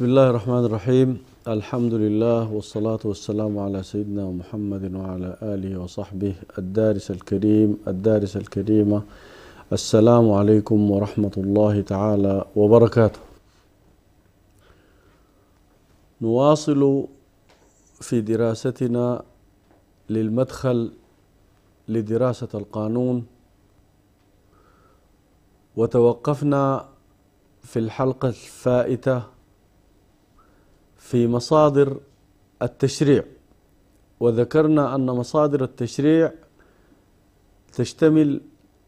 بسم الله الرحمن الرحيم الحمد لله والصلاة والسلام على سيدنا محمد وعلى آله وصحبه الدارس الكريم الدارس الكريمة السلام عليكم ورحمة الله تعالى وبركاته نواصل في دراستنا للمدخل لدراسة القانون وتوقفنا في الحلقة الفائتة في مصادر التشريع وذكرنا أن مصادر التشريع تشتمل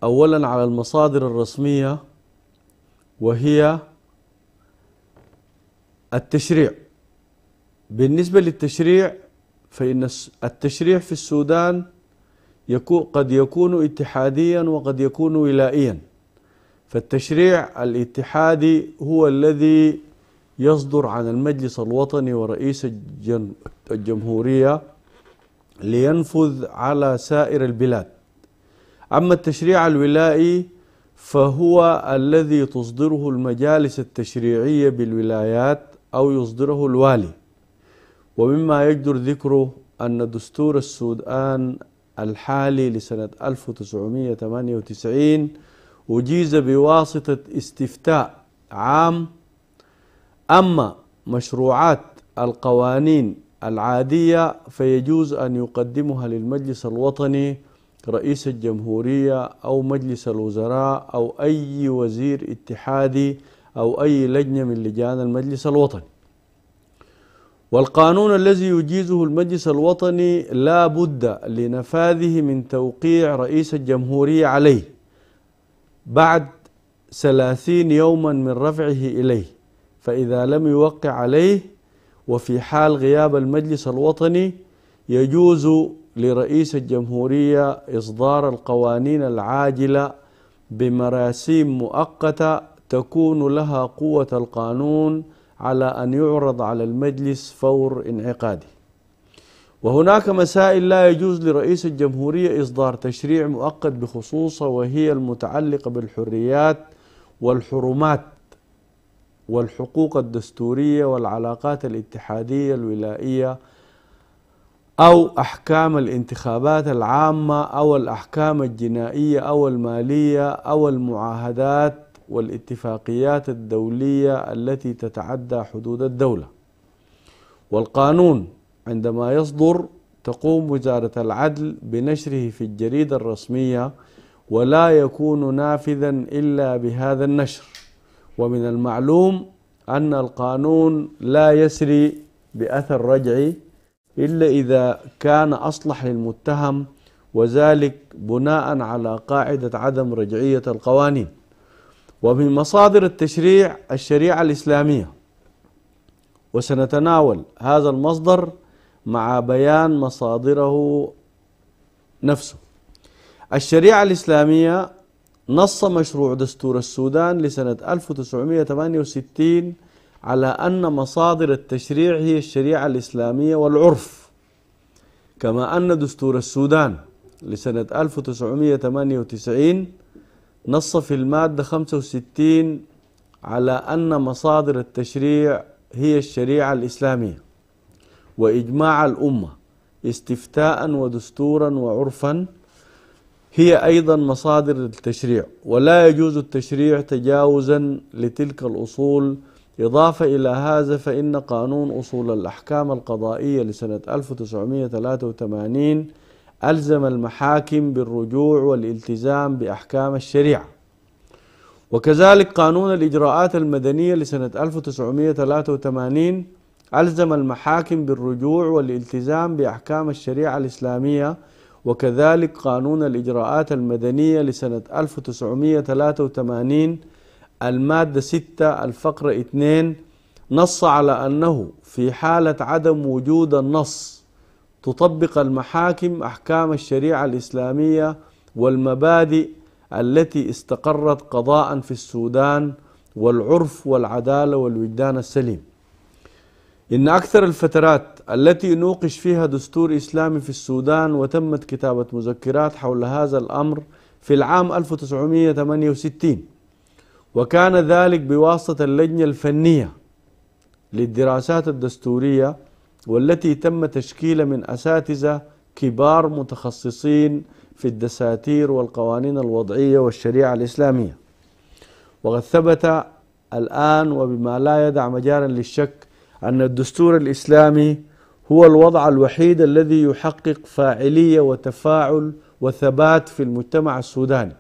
أولا على المصادر الرسمية وهي التشريع بالنسبة للتشريع فإن التشريع في السودان يكون قد يكون اتحاديا وقد يكون ولائيا فالتشريع الاتحادي هو الذي يصدر عن المجلس الوطني ورئيس الجمهورية لينفذ على سائر البلاد أما التشريع الولائي فهو الذي تصدره المجالس التشريعية بالولايات أو يصدره الوالي ومما يجدر ذكره أن دستور السودان الحالي لسنة 1998 أجيز بواسطة استفتاء عام أما مشروعات القوانين العادية فيجوز أن يقدمها للمجلس الوطني رئيس الجمهورية أو مجلس الوزراء أو أي وزير اتحادي أو أي لجنة من لجان المجلس الوطني والقانون الذي يجيزه المجلس الوطني لا بد لنفاذه من توقيع رئيس الجمهورية عليه بعد ثلاثين يوما من رفعه إليه فإذا لم يوقع عليه وفي حال غياب المجلس الوطني يجوز لرئيس الجمهورية إصدار القوانين العاجلة بمراسيم مؤقتة تكون لها قوة القانون على أن يعرض على المجلس فور انعقاده وهناك مسائل لا يجوز لرئيس الجمهورية إصدار تشريع مؤقت بخصوصه وهي المتعلقة بالحريات والحرمات والحقوق الدستورية والعلاقات الاتحادية الولائية أو أحكام الانتخابات العامة أو الأحكام الجنائية أو المالية أو المعاهدات والاتفاقيات الدولية التي تتعدى حدود الدولة والقانون عندما يصدر تقوم وزارة العدل بنشره في الجريدة الرسمية ولا يكون نافذا إلا بهذا النشر ومن المعلوم أن القانون لا يسري بأثر رجعي إلا إذا كان أصلح للمتهم وذلك بناء على قاعدة عدم رجعية القوانين ومن مصادر التشريع الشريعة الإسلامية وسنتناول هذا المصدر مع بيان مصادره نفسه الشريعة الإسلامية نص مشروع دستور السودان لسنة 1968 على أن مصادر التشريع هي الشريعة الإسلامية والعرف كما أن دستور السودان لسنة 1998 نص في المادة 65 على أن مصادر التشريع هي الشريعة الإسلامية وإجماع الأمة استفتاء ودستورا وعرفا هي أيضا مصادر التشريع ولا يجوز التشريع تجاوزا لتلك الأصول إضافة إلى هذا فإن قانون أصول الأحكام القضائية لسنة 1983 ألزم المحاكم بالرجوع والالتزام بأحكام الشريعة وكذلك قانون الإجراءات المدنية لسنة 1983 ألزم المحاكم بالرجوع والالتزام بأحكام الشريعة الإسلامية وكذلك قانون الإجراءات المدنية لسنة 1983 المادة 6 الفقرة 2 نص على أنه في حالة عدم وجود النص تطبق المحاكم أحكام الشريعة الإسلامية والمبادئ التي استقرت قضاء في السودان والعرف والعدالة والوجدان السليم إن أكثر الفترات التي نوقش فيها دستور إسلامي في السودان وتمت كتابة مذكرات حول هذا الأمر في العام 1968 وكان ذلك بواسطة اللجنة الفنية للدراسات الدستورية والتي تم تشكيل من أساتذة كبار متخصصين في الدساتير والقوانين الوضعية والشريعة الإسلامية وقد ثبت الآن وبما لا يدع مجالا للشك أن الدستور الإسلامي هو الوضع الوحيد الذي يحقق فاعليه وتفاعل وثبات في المجتمع السوداني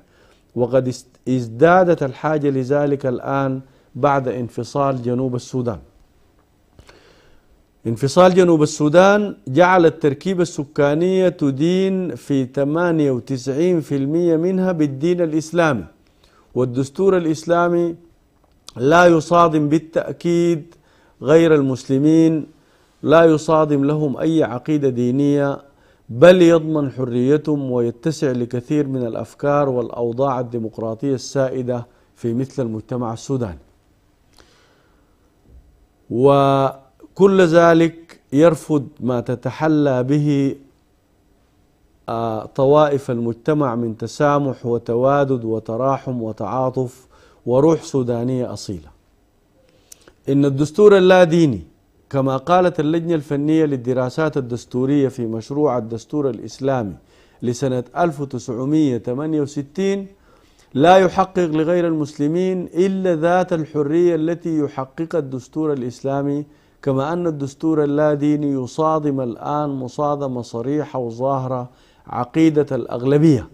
وقد ازدادت الحاجه لذلك الان بعد انفصال جنوب السودان. انفصال جنوب السودان جعل التركيبه السكانيه تدين في 98% منها بالدين الاسلامي والدستور الاسلامي لا يصادم بالتاكيد غير المسلمين لا يصادم لهم أي عقيدة دينية بل يضمن حريتهم ويتسع لكثير من الأفكار والأوضاع الديمقراطية السائدة في مثل المجتمع السوداني وكل ذلك يرفض ما تتحلى به آه، طوائف المجتمع من تسامح وتوادد وتراحم وتعاطف وروح سودانية أصيلة إن الدستور اللاديني كما قالت اللجنة الفنية للدراسات الدستورية في مشروع الدستور الإسلامي لسنة 1968 لا يحقق لغير المسلمين إلا ذات الحرية التي يحققها الدستور الإسلامي كما أن الدستور اللاديني يصادم الآن مصادمة صريحة وظاهرة عقيدة الأغلبية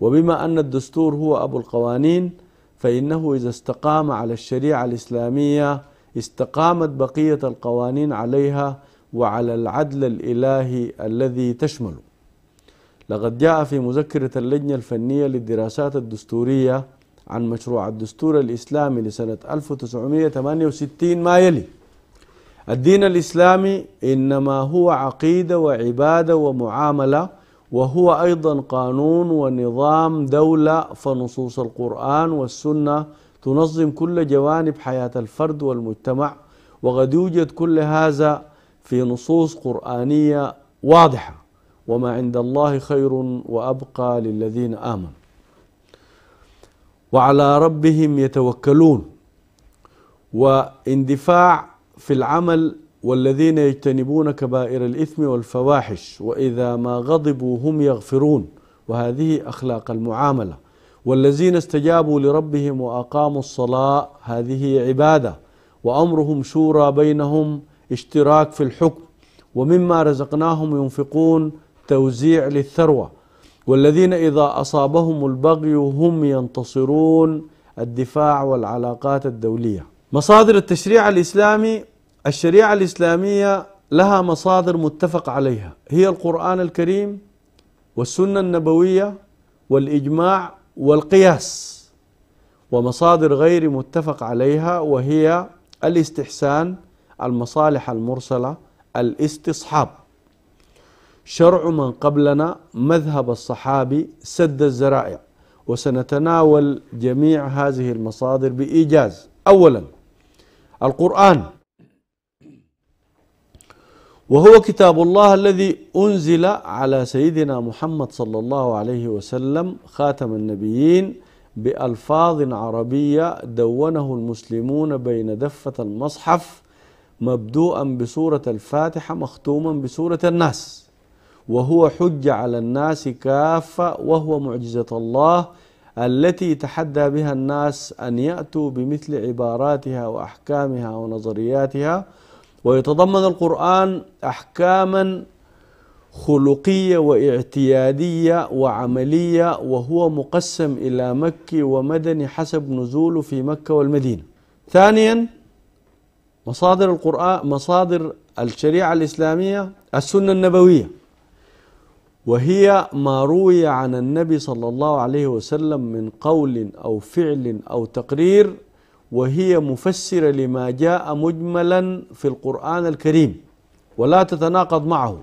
وبما أن الدستور هو أبو القوانين فإنه إذا استقام على الشريعة الإسلامية استقامت بقية القوانين عليها وعلى العدل الإلهي الذي تشمله لقد جاء في مذكرة اللجنة الفنية للدراسات الدستورية عن مشروع الدستور الإسلامي لسنة 1968 ما يلي الدين الإسلامي إنما هو عقيدة وعبادة ومعاملة وهو أيضا قانون ونظام دولة فنصوص القرآن والسنة تنظم كل جوانب حياة الفرد والمجتمع وقد يوجد كل هذا في نصوص قرآنية واضحة وما عند الله خير وأبقى للذين آمنوا وعلى ربهم يتوكلون واندفاع في العمل والذين يجتنبون كبائر الإثم والفواحش وإذا ما غضبوا هم يغفرون وهذه أخلاق المعاملة والذين استجابوا لربهم واقاموا الصلاه هذه عباده وامرهم شورى بينهم اشتراك في الحكم ومما رزقناهم ينفقون توزيع للثروه والذين اذا اصابهم البغي هم ينتصرون الدفاع والعلاقات الدوليه. مصادر التشريع الاسلامي الشريعه الاسلاميه لها مصادر متفق عليها هي القران الكريم والسنه النبويه والاجماع والقياس ومصادر غير متفق عليها وهي الاستحسان المصالح المرسلة الاستصحاب شرع من قبلنا مذهب الصحابي سد الذرائع وسنتناول جميع هذه المصادر بإيجاز أولا القرآن وهو كتاب الله الذي أنزل على سيدنا محمد صلى الله عليه وسلم خاتم النبيين بألفاظ عربية دونه المسلمون بين دفة المصحف مبدوءا بسورة الفاتحة مختوما بسورة الناس وهو حج على الناس كافة وهو معجزة الله التي تحدى بها الناس أن يأتوا بمثل عباراتها وأحكامها ونظرياتها ويتضمن القرآن أحكاما خلقية واعتيادية وعملية وهو مقسم إلى مكي ومدني حسب نزوله في مكة والمدينة ثانيا مصادر القرآن مصادر الشريعة الإسلامية السنة النبوية وهي ما روي عن النبي صلى الله عليه وسلم من قول أو فعل أو تقرير وهي مفسرة لما جاء مجملا في القرآن الكريم ولا تتناقض معه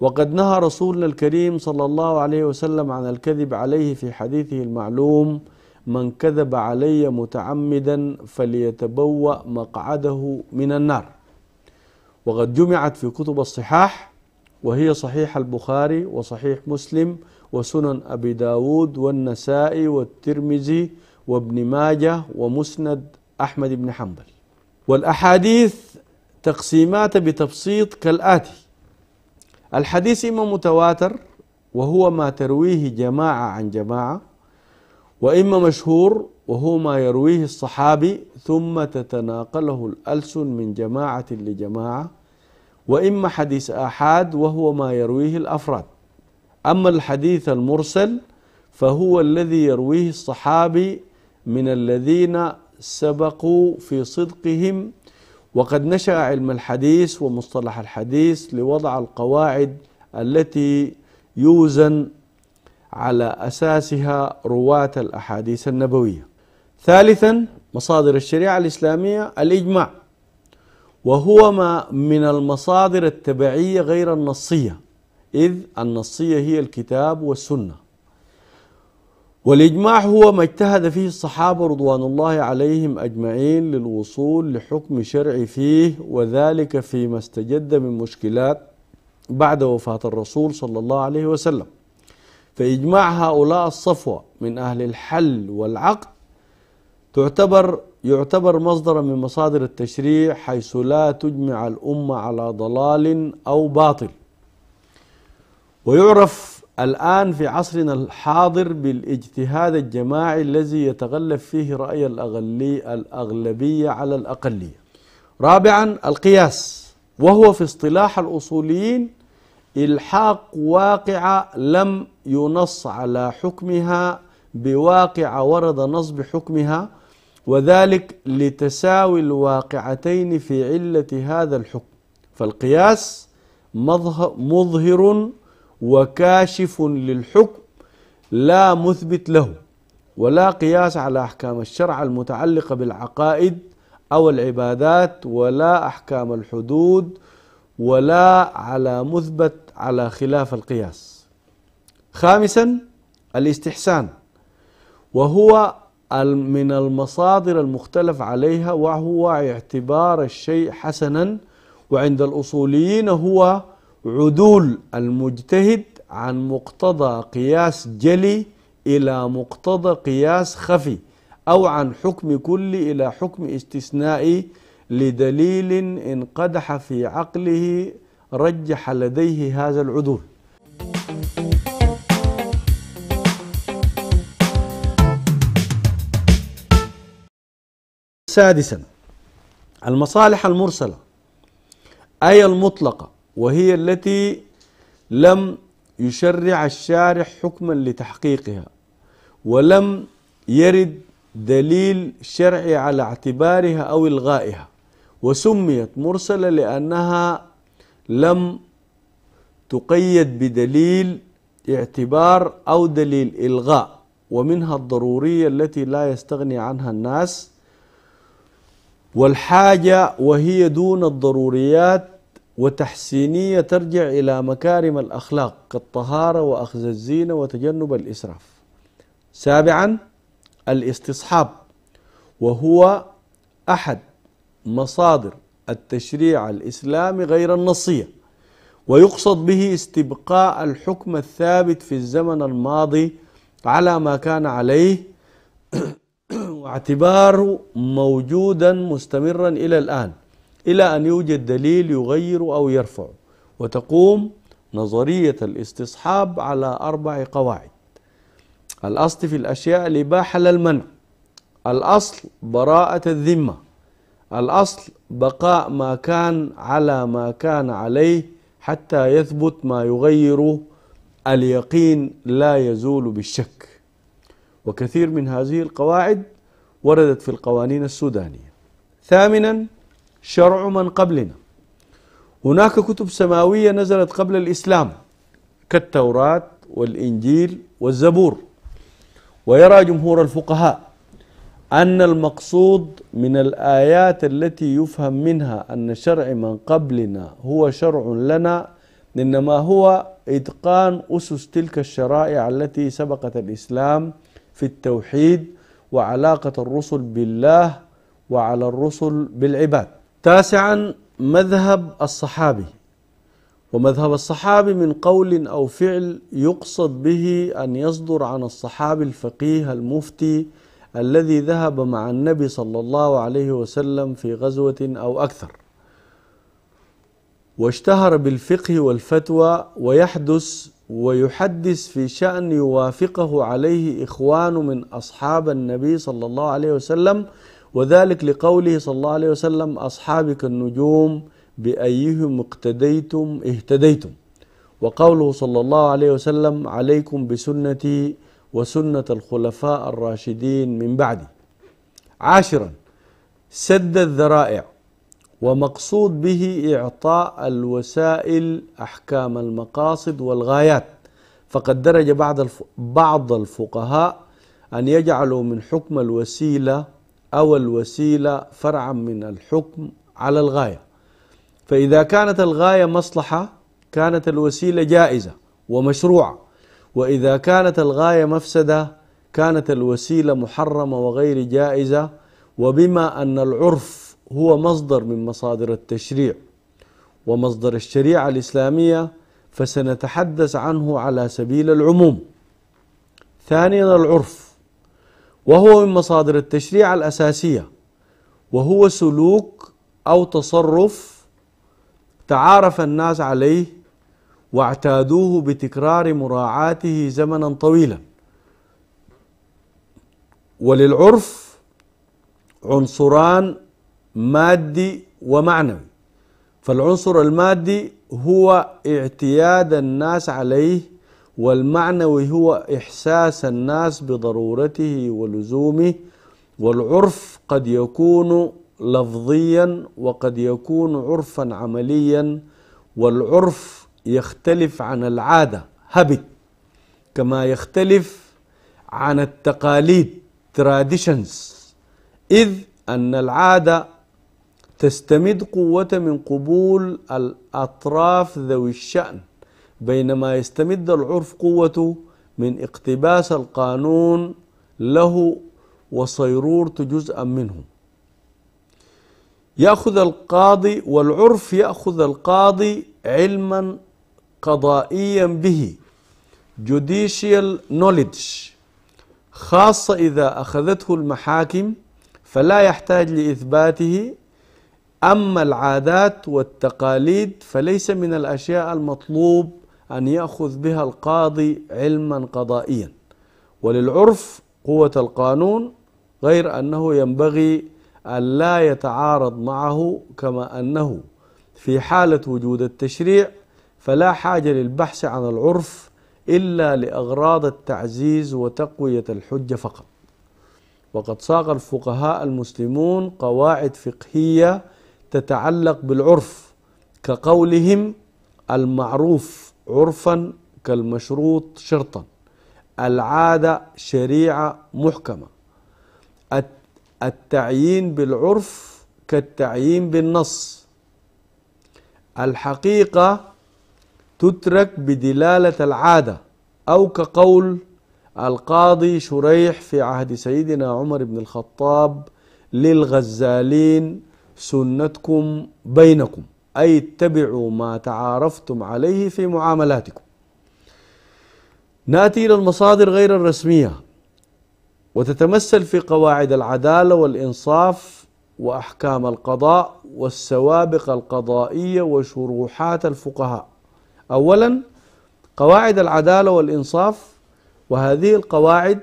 وقد نهى رسولنا الكريم صلى الله عليه وسلم عن الكذب عليه في حديثه المعلوم من كذب علي متعمدا فليتبوأ مقعده من النار وقد جمعت في كتب الصحاح وهي صحيح البخاري وصحيح مسلم وسنن أبي داود والنسائي والترمذي وابن ماجه ومسند أحمد بن حنبل والأحاديث تقسيمات بتبسيط كالآتي الحديث إما متواتر وهو ما ترويه جماعة عن جماعة وإما مشهور وهو ما يرويه الصحابي ثم تتناقله الألسن من جماعة لجماعة وإما حديث آحاد وهو ما يرويه الأفراد أما الحديث المرسل فهو الذي يرويه الصحابي من الذين سبقوا في صدقهم وقد نشا علم الحديث ومصطلح الحديث لوضع القواعد التي يوزن على اساسها رواه الاحاديث النبويه ثالثا مصادر الشريعه الاسلاميه الاجماع وهو ما من المصادر التبعيه غير النصيه اذ النصيه هي الكتاب والسنه والإجماع هو ما اجتهد فيه الصحابة رضوان الله عليهم أجمعين للوصول لحكم شرعي فيه وذلك فيما استجد من مشكلات بعد وفاة الرسول صلى الله عليه وسلم فإجماع هؤلاء الصفوة من أهل الحل والعقد تعتبر يعتبر مصدرا من مصادر التشريع حيث لا تجمع الأمة على ضلال أو باطل ويعرف الآن في عصرنا الحاضر بالاجتهاد الجماعي الذي يتغلب فيه رأي الأغلي الأغلبية على الأقلية رابعا القياس وهو في اصطلاح الأصوليين إلحاق واقعة لم ينص على حكمها بواقعة ورد نص بحكمها وذلك لتساوي الواقعتين في علة هذا الحكم فالقياس مظهر وكاشف للحكم لا مثبت له ولا قياس على احكام الشرع المتعلقه بالعقائد او العبادات ولا احكام الحدود ولا على مثبت على خلاف القياس. خامسا الاستحسان وهو من المصادر المختلف عليها وهو اعتبار الشيء حسنا وعند الاصوليين هو عدول المجتهد عن مقتضى قياس جلي إلى مقتضى قياس خفي أو عن حكم كلي إلى حكم استثنائي لدليل ان قدح في عقله رجح لديه هذا العدول سادسا المصالح المرسله اي المطلقه وهي التي لم يشرع الشارع حكما لتحقيقها ولم يرد دليل شرعي على اعتبارها او الغائها وسميت مرسله لانها لم تقيد بدليل اعتبار او دليل الغاء ومنها الضروريه التي لا يستغني عنها الناس والحاجه وهي دون الضروريات وتحسينية ترجع إلى مكارم الأخلاق كالطهارة وأخذ الزينة وتجنب الإسراف سابعا الاستصحاب وهو أحد مصادر التشريع الإسلامي غير النصية ويقصد به استبقاء الحكم الثابت في الزمن الماضي على ما كان عليه واعتباره موجودا مستمرا إلى الآن إلى أن يوجد دليل يغير أو يرفع وتقوم نظرية الاستصحاب على أربع قواعد الأصل في الأشياء الإباحة للمنع الأصل براءة الذمة الأصل بقاء ما كان على ما كان عليه حتى يثبت ما يغيره اليقين لا يزول بالشك وكثير من هذه القواعد وردت في القوانين السودانية ثامنا شرع من قبلنا هناك كتب سماوية نزلت قبل الإسلام كالتوراة والإنجيل والزبور ويرى جمهور الفقهاء أن المقصود من الآيات التي يفهم منها أن شرع من قبلنا هو شرع لنا إنما هو إتقان أسس تلك الشرائع التي سبقت الإسلام في التوحيد وعلاقة الرسل بالله وعلى الرسل بالعباد تاسعا مذهب الصحابي ومذهب الصحابي من قول او فعل يقصد به ان يصدر عن الصحابي الفقيه المفتي الذي ذهب مع النبي صلى الله عليه وسلم في غزوه او اكثر واشتهر بالفقه والفتوى ويحدث ويحدث في شان يوافقه عليه اخوان من اصحاب النبي صلى الله عليه وسلم وذلك لقوله صلى الله عليه وسلم أصحابك النجوم بأيهم اقتديتم اهتديتم وقوله صلى الله عليه وسلم عليكم بسنتي وسنة الخلفاء الراشدين من بعدي عاشرا سد الذرائع ومقصود به إعطاء الوسائل أحكام المقاصد والغايات فقد درج بعض الفقهاء أن يجعلوا من حكم الوسيلة أو الوسيلة فرعا من الحكم على الغاية فإذا كانت الغاية مصلحة كانت الوسيلة جائزة ومشروعة وإذا كانت الغاية مفسدة كانت الوسيلة محرمة وغير جائزة وبما أن العرف هو مصدر من مصادر التشريع ومصدر الشريعة الإسلامية فسنتحدث عنه على سبيل العموم ثانيا العرف وهو من مصادر التشريع الأساسية وهو سلوك أو تصرف تعارف الناس عليه واعتادوه بتكرار مراعاته زمنا طويلا وللعرف عنصران مادي ومعنوي فالعنصر المادي هو اعتياد الناس عليه والمعنوي هو إحساس الناس بضرورته ولزومه والعرف قد يكون لفظيا وقد يكون عرفا عمليا والعرف يختلف عن العادة هبت كما يختلف عن التقاليد traditions إذ أن العادة تستمد قوة من قبول الأطراف ذوي الشأن بينما يستمد العرف قوته من اقتباس القانون له وصيرورة جزءا منه يأخذ القاضي والعرف يأخذ القاضي علما قضائيا به judicial knowledge خاصة إذا أخذته المحاكم فلا يحتاج لإثباته أما العادات والتقاليد فليس من الأشياء المطلوب أن يأخذ بها القاضي علما قضائيا وللعرف قوة القانون غير أنه ينبغي أن لا يتعارض معه كما أنه في حالة وجود التشريع فلا حاجة للبحث عن العرف إلا لأغراض التعزيز وتقوية الحجة فقط وقد صاغ الفقهاء المسلمون قواعد فقهية تتعلق بالعرف كقولهم المعروف عرفا كالمشروط شرطا العادة شريعة محكمة التعيين بالعرف كالتعيين بالنص الحقيقة تترك بدلالة العادة أو كقول القاضي شريح في عهد سيدنا عمر بن الخطاب للغزالين سنتكم بينكم أي اتبعوا ما تعارفتم عليه في معاملاتكم ناتي إلى المصادر غير الرسمية وتتمثل في قواعد العدالة والإنصاف وأحكام القضاء والسوابق القضائية وشروحات الفقهاء أولا قواعد العدالة والإنصاف وهذه القواعد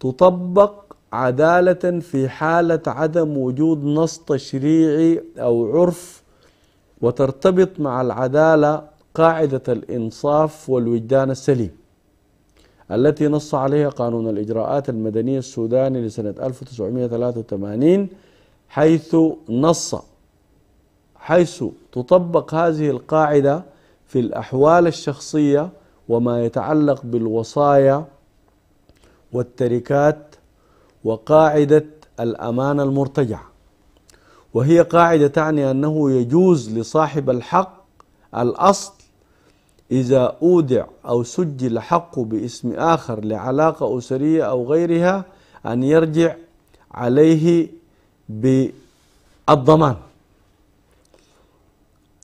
تطبق عدالة في حالة عدم وجود نص تشريعي أو عرف وترتبط مع العدالة قاعدة الإنصاف والوجدان السليم التي نص عليها قانون الإجراءات المدنية السوداني لسنة 1983 حيث نص حيث تطبق هذه القاعدة في الأحوال الشخصية وما يتعلق بالوصايا والتركات وقاعدة الأمانة المرتجعة وهي قاعدة تعني أنه يجوز لصاحب الحق الأصل إذا أودع أو سجل حقه باسم آخر لعلاقة أسرية أو غيرها أن يرجع عليه بالضمان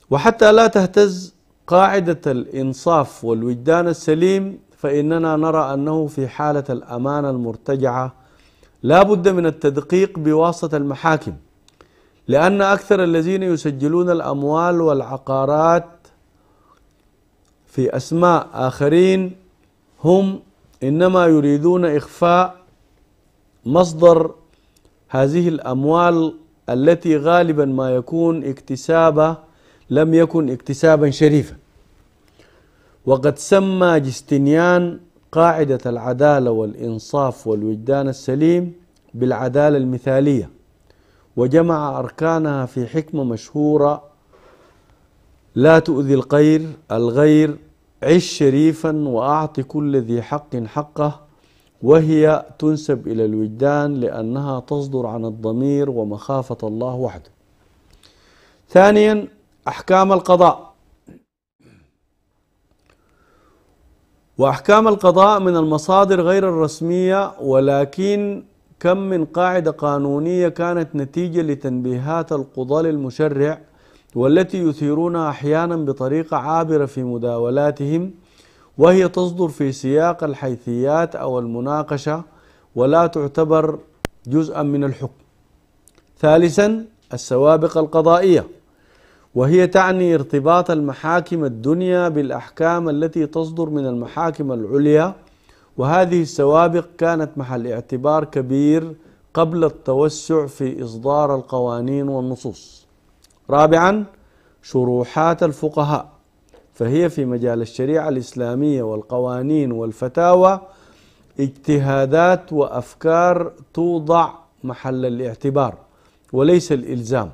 وحتى لا تهتز قاعدة الإنصاف والوجدان السليم فإننا نرى أنه في حالة الأمانة المرتجعة لا بد من التدقيق بواسطة المحاكم لأن أكثر الذين يسجلون الأموال والعقارات في أسماء آخرين هم إنما يريدون إخفاء مصدر هذه الأموال التي غالبا ما يكون اكتسابه لم يكن اكتسابا شريفا وقد سمى جستنيان قاعدة العدالة والإنصاف والوجدان السليم بالعدالة المثالية وجمع أركانها في حكمة مشهورة لا تؤذي الغير الغير عش شريفا وأعط كل ذي حق حقه وهي تنسب إلى الوجدان لأنها تصدر عن الضمير ومخافة الله وحده ثانيا أحكام القضاء وأحكام القضاء من المصادر غير الرسمية ولكن كم من قاعدة قانونية كانت نتيجة لتنبيهات القضاة للمشرع والتي يثيرونها أحيانا بطريقة عابرة في مداولاتهم وهي تصدر في سياق الحيثيات أو المناقشة ولا تعتبر جزءا من الحكم ثالثا السوابق القضائية وهي تعني ارتباط المحاكم الدنيا بالأحكام التي تصدر من المحاكم العليا وهذه السوابق كانت محل اعتبار كبير قبل التوسع في إصدار القوانين والنصوص رابعا شروحات الفقهاء فهي في مجال الشريعة الإسلامية والقوانين والفتاوى اجتهادات وأفكار توضع محل الاعتبار وليس الإلزام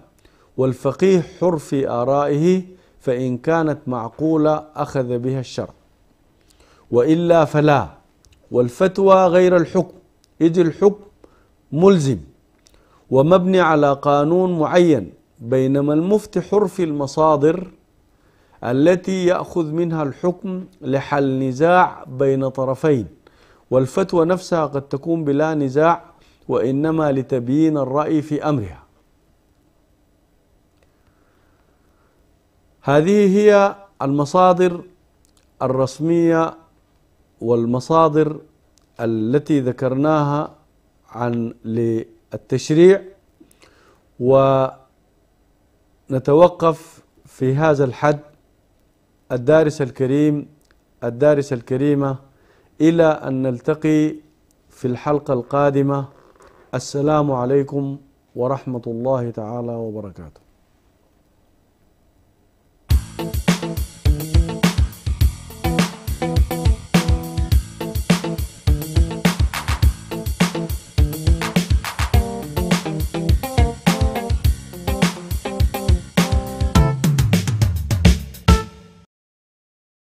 والفقيه حر في آرائه فإن كانت معقولة أخذ بها الشرع وإلا فلا والفتوى غير الحكم إذ الحكم ملزم ومبني على قانون معين بينما المفتي حر في المصادر التي يأخذ منها الحكم لحل نزاع بين طرفين والفتوى نفسها قد تكون بلا نزاع وإنما لتبيين الرأي في أمرها هذه هي المصادر الرسمية والمصادر التي ذكرناها عن للتشريع ونتوقف في هذا الحد الدارس الكريم الدارسة الكريمة إلى أن نلتقي في الحلقة القادمة السلام عليكم ورحمة الله تعالى وبركاته